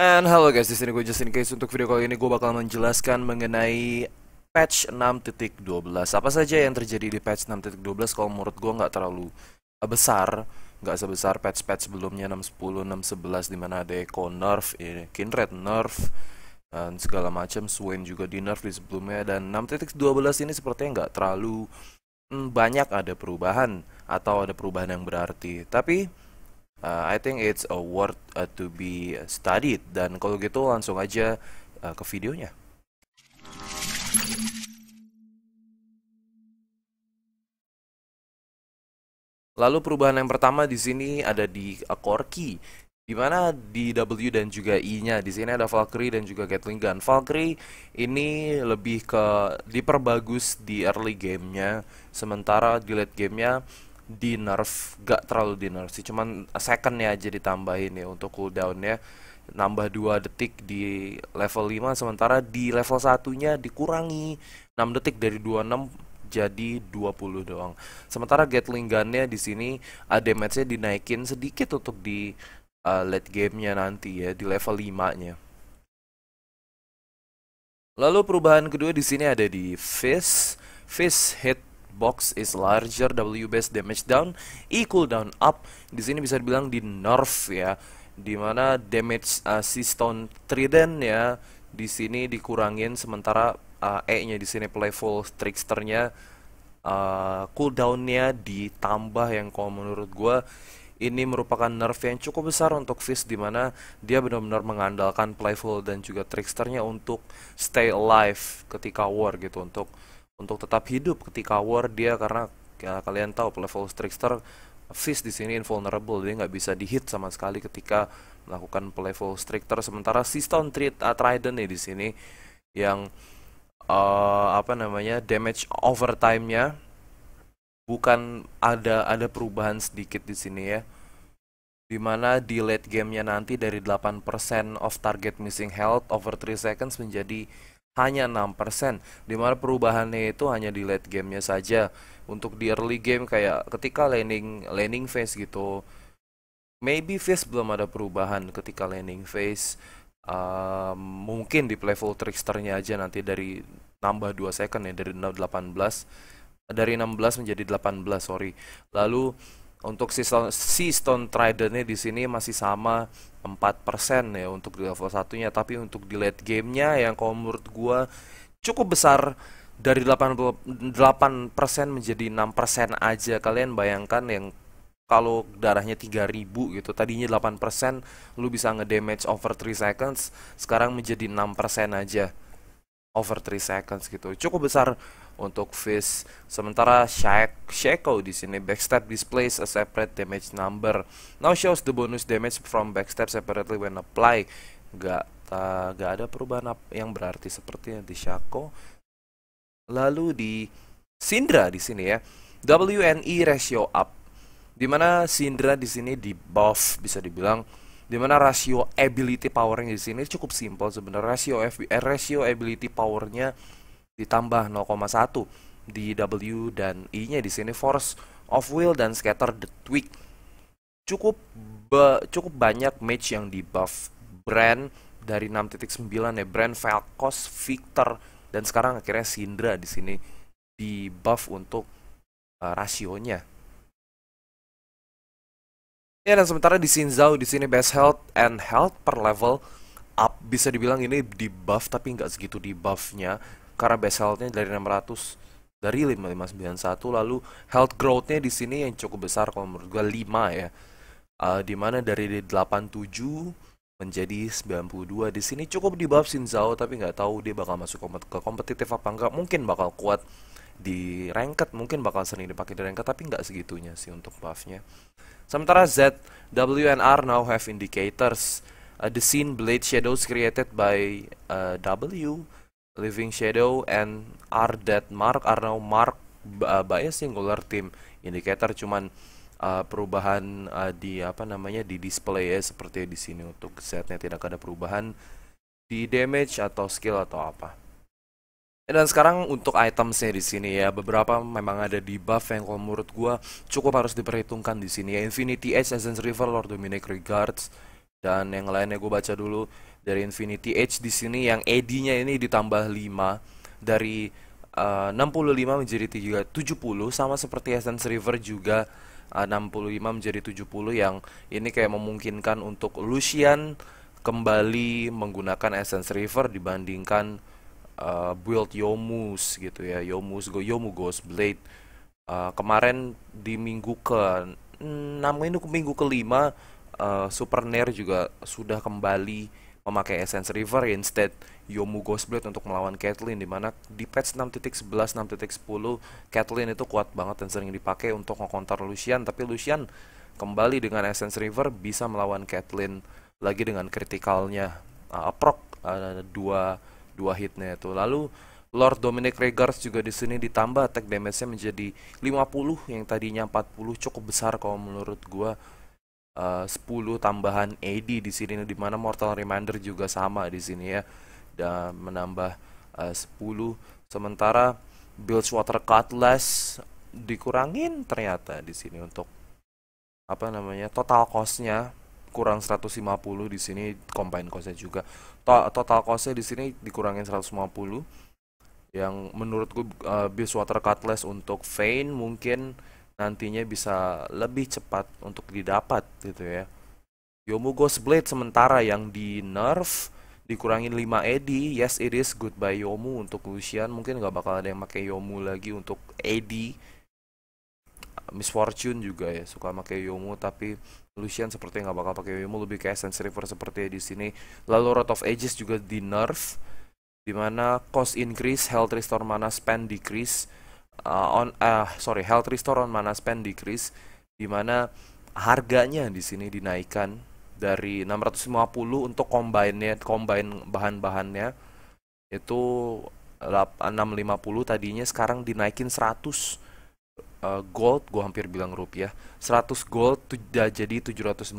And halo guys, di sini gue Justin Case untuk video kali ini gue bakal menjelaskan mengenai patch 6.12. Apa saja yang terjadi di patch 6.12 kalau menurut gue nggak terlalu besar, nggak sebesar patch-patch sebelumnya 6.10, 6.11 di mana ada Echo nerf, eh, Kinred nerf, dan segala macam Swain juga di nerf di sebelumnya dan 6.12 ini sepertinya nggak terlalu hmm, banyak ada perubahan atau ada perubahan yang berarti. Tapi uh, I think it's a worth uh, to be studied dan kalau gitu langsung aja uh, ke videonya. Lalu perubahan yang pertama di sini ada di core key di mana di W dan juga I-nya di sini ada Valkyrie dan juga Gatling Gun. Valkyrie ini lebih ke diperbagus di early game-nya, sementara di late game-nya di nerf gak terlalu di nerf sih cuman second ya aja ditambahin ya untuk cooldownnya nambah 2 detik di level 5 sementara di level satunya dikurangi 6 detik dari 26 jadi 20 doang. Sementara Gatling gunnya di sini uh, damage dinaikin sedikit untuk di uh, late game-nya nanti ya di level 5-nya. Lalu perubahan kedua di sini ada di face face hit box is larger W base damage down E cooldown up di sini bisa dibilang di nerf ya di mana damage uh, si stone trident ya di sini dikurangin sementara uh, E-nya di sini playful tricksternya uh, cooldownnya ditambah yang kalau menurut gue ini merupakan nerf yang cukup besar untuk Fizz di mana dia benar-benar mengandalkan playful dan juga tricksternya untuk stay alive ketika war gitu untuk untuk tetap hidup ketika war dia karena ya, kalian tahu level trickster fish di sini invulnerable dia nggak bisa dihit sama sekali ketika melakukan level trickster sementara treat uh, Trident nih di sini yang uh, apa namanya damage overtime-nya bukan ada ada perubahan sedikit di sini ya dimana di late gamenya nanti dari 8% of target missing health over 3 seconds menjadi hanya 6% dimana perubahannya itu hanya di late gamenya saja untuk di early game kayak ketika landing landing phase gitu maybe phase belum ada perubahan ketika landing phase um, mungkin di level tricksternya aja nanti dari nambah 2 second ya dari 18 dari 16 menjadi 18 sorry lalu untuk si stone Tridentnya di sini masih sama 4% ya untuk di level satunya, tapi untuk di late gamenya yang kalau menurut gua cukup besar dari 88% menjadi 6% aja. Kalian bayangkan yang kalau darahnya 3000 gitu tadinya 8% lu bisa ngedamage over 3 seconds sekarang menjadi 6% aja over 3 seconds gitu cukup besar untuk Fizz. Sementara Shaco di sini backstab displays a separate damage number. Now shows the bonus damage from backstab separately when apply. Gak, uh, eh, gak ada perubahan yang berarti yang di Shaco. Lalu di Sindra di sini ya. WNE ratio up. Dimana Sindra di sini di buff bisa dibilang dimana rasio ability powernya di sini cukup simple sebenarnya rasio FB, eh, rasio ability powernya ditambah 0,1 di W dan I-nya di sini force of will dan scatter the tweak. Cukup ba cukup banyak match yang di buff Brand dari 6.9 ya Brand Velkos Victor dan sekarang akhirnya Sindra di sini di buff untuk uh, rasionya. Ya dan sementara di Sinzau di sini best health and health per level up bisa dibilang ini di buff tapi nggak segitu di buffnya karena base health dari 600 dari 5591 lalu health growth-nya di sini yang cukup besar kalau menurut gua 5 ya. Uh, eh, dimana dari 87 menjadi 92 di sini cukup di buff Shinzao tapi nggak tahu dia bakal masuk ke kompetitif apa enggak mungkin bakal kuat di ranked mungkin bakal sering dipakai di ranked tapi nggak segitunya sih untuk buffnya sementara Z, W, and R now have indicators uh, the scene blade shadows created by uh, W Living Shadow and are that mark are now Mark by a uh, singular team indicator cuman uh, perubahan uh, di apa namanya di display ya seperti di sini untuk setnya tidak ada perubahan di damage atau skill atau apa eh, dan sekarang untuk itemsnya di sini ya beberapa memang ada di buff yang kalau menurut gue cukup harus diperhitungkan di sini ya Infinity Edge, Essence River, Lord Dominic Regards dan yang lainnya gue baca dulu dari Infinity Edge di sini yang AD-nya e ini ditambah 5 dari eh, uh, 65 menjadi 70 sama seperti Essence River juga eh, uh, 65 menjadi 70 yang ini kayak memungkinkan untuk Lucian kembali menggunakan Essence River dibandingkan uh, build Yomus gitu ya Yomus go Yomu Ghost Blade uh, kemarin di minggu ke 6 ini minggu kelima uh, Super Nair juga sudah kembali memakai Essence River instead Yomu Ghostblade untuk melawan Caitlyn mana di patch 6.11 6.10 Caitlyn itu kuat banget dan sering dipakai untuk ngekonter Lucian tapi Lucian kembali dengan Essence River bisa melawan Caitlyn lagi dengan kritikalnya uh, ah, aprok uh, ah, dua dua hitnya itu lalu Lord Dominic Regars juga di sini ditambah attack damage-nya menjadi 50 yang tadinya 40 cukup besar kalau menurut gua 10 eh, tambahan AD di sini di mana Mortal Reminder juga sama di sini ya dan menambah eh, uh, 10 sementara Bilgewater Cutlass dikurangin ternyata di sini untuk apa namanya total costnya kurang 150 di sini combine costnya juga to total costnya di sini dikurangin 150 yang menurutku build uh, eh, Bilgewater Cutlass untuk vein mungkin nantinya bisa lebih cepat untuk didapat gitu ya. Yomugos Blade sementara yang di nerf dikurangin 5 AD, yes it is goodbye Yomu untuk Lucian, mungkin nggak bakal ada yang pakai Yomu lagi untuk AD. Ah, Miss Fortune juga ya suka pakai Yomu tapi Lucian seperti nggak bakal pakai Yomu lebih kayak Sense River seperti di sini. Lalu Rot of Ages juga di nerf di mana cost increase, health restore mana spend decrease uh, on uh, sorry health restore on mana spend decrease di mana harganya di sini dinaikkan dari 650 untuk combine-nya combine bahan-bahannya itu 650 tadinya sekarang dinaikin 100 uh, gold gue hampir bilang rupiah 100 gold sudah jadi 750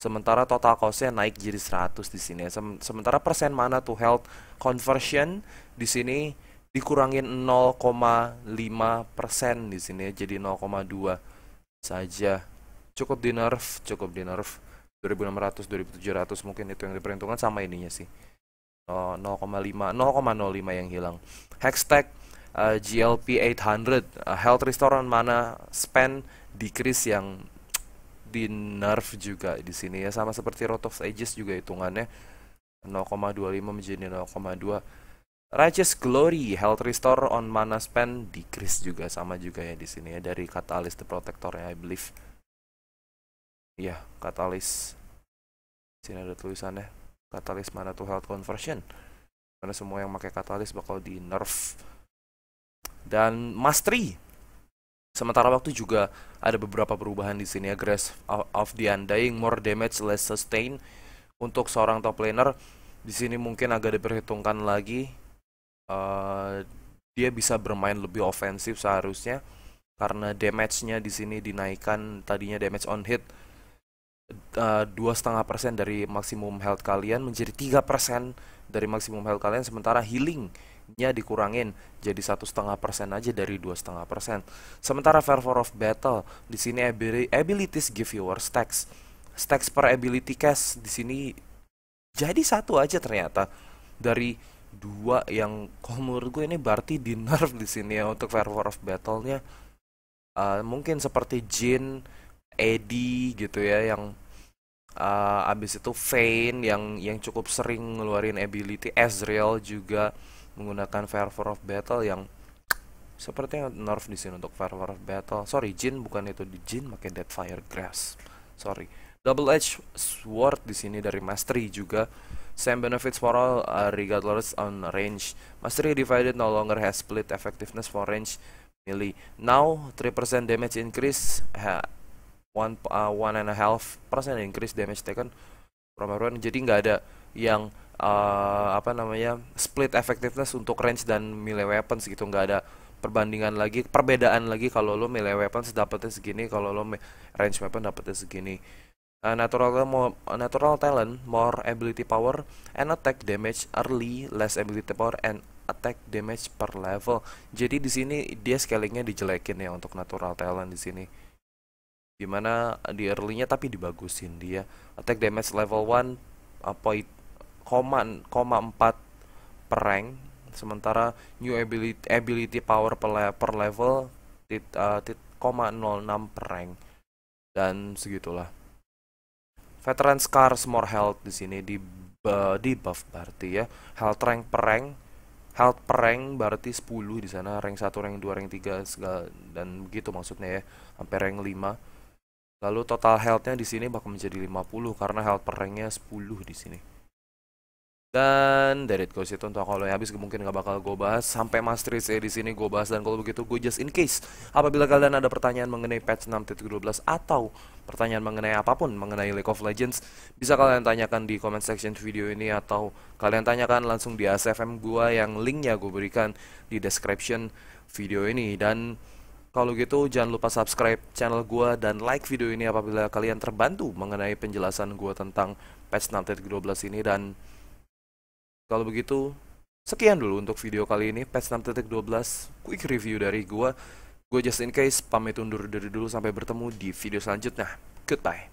sementara total costnya naik jadi 100 di sini sementara persen mana tuh health conversion di sini dikurangin 0,5 persen di sini jadi 0,2 saja cukup di nerf cukup di nerf 2600 2700 mungkin itu yang diperhitungkan sama ininya sih 0,5 0,05 yang hilang hashtag uh, GLP 800 uh, health restoran mana spend decrease yang di nerf juga di sini ya sama seperti Rot of Ages juga hitungannya 0,25 menjadi 0,2 Righteous Glory, Health Restore on Mana Spend decrease juga sama juga ya di sini ya dari Catalyst the Protector ya I believe. ya yeah, Catalyst. Di sini ada tulisannya Catalyst mana tuh Health Conversion. Karena semua yang pakai Catalyst bakal di nerf. Dan Mastery. Sementara waktu juga ada beberapa perubahan di sini ya Grace of, of the Undying, more damage, less sustain untuk seorang top laner. Di sini mungkin agak diperhitungkan lagi Eh, dia bisa bermain lebih ofensif seharusnya karena damage-nya di sini dinaikkan tadinya damage on hit eh, dua setengah persen dari maksimum health kalian menjadi tiga persen dari maksimum health kalian sementara healingnya dikurangin jadi satu setengah persen aja dari dua setengah persen sementara fervor of battle di sini abilities give your stacks stacks per ability cast di sini jadi satu aja ternyata dari dua yang kalau menurut gue ini berarti di nerf di sini ya untuk fair fervor of battle-nya uh, mungkin seperti Jin, Eddie gitu ya yang uh, abis itu Vayne yang yang cukup sering ngeluarin ability Ezreal juga menggunakan fair fervor of battle yang seperti yang nerf di sini untuk fair fervor of battle sorry Jin bukan itu di Jin pakai Fire Grass sorry double edge sword di sini dari mastery juga same benefits for all uh, regardless on range mastery divided no longer has split effectiveness for range melee now 3% damage increase ha, one uh, one and a half percent increase damage taken from everyone jadi nggak ada yang uh, apa namanya split effectiveness untuk range dan melee weapons gitu nggak ada perbandingan lagi perbedaan lagi kalau lo melee weapons dapetnya segini kalau lo range weapon dapetnya segini uh, natural more, natural talent more ability power and attack damage early less ability power and attack damage per level jadi di sini dia scalingnya dijelekin ya untuk natural talent di sini dimana eh, di early-nya tapi dibagusin dia attack damage level 1 uh, eh, point koma koma empat per rank sementara new ability ability power per, le per level tit, uh, tit, enam per rank dan segitulah Veteran Scars More Health di sini di uh, di buff berarti ya. Health rank per rank health per rank berarti 10 di sana rank 1, rank 2, rank 3 segala, dan begitu maksudnya ya sampai rank 5 lalu total healthnya di sini bakal menjadi 50 karena health per ranknya 10 di sini dan dari itu itu untuk kalau yang habis mungkin nggak bakal gue bahas sampai master eh, saya di sini gue bahas dan kalau begitu gue just in case apabila kalian ada pertanyaan mengenai patch 6.12 atau pertanyaan mengenai apapun mengenai League of Legends bisa kalian tanyakan di comment section video ini atau kalian tanyakan langsung di ASFM gue yang linknya gue berikan di description video ini dan kalau gitu jangan lupa subscribe channel gue dan like video ini apabila kalian terbantu mengenai penjelasan gue tentang patch 6.12 ini dan kalau begitu, sekian dulu untuk video kali ini, patch 6.12 quick review dari gua. Gue just in case pamit undur dari dulu sampai bertemu di video selanjutnya. Goodbye.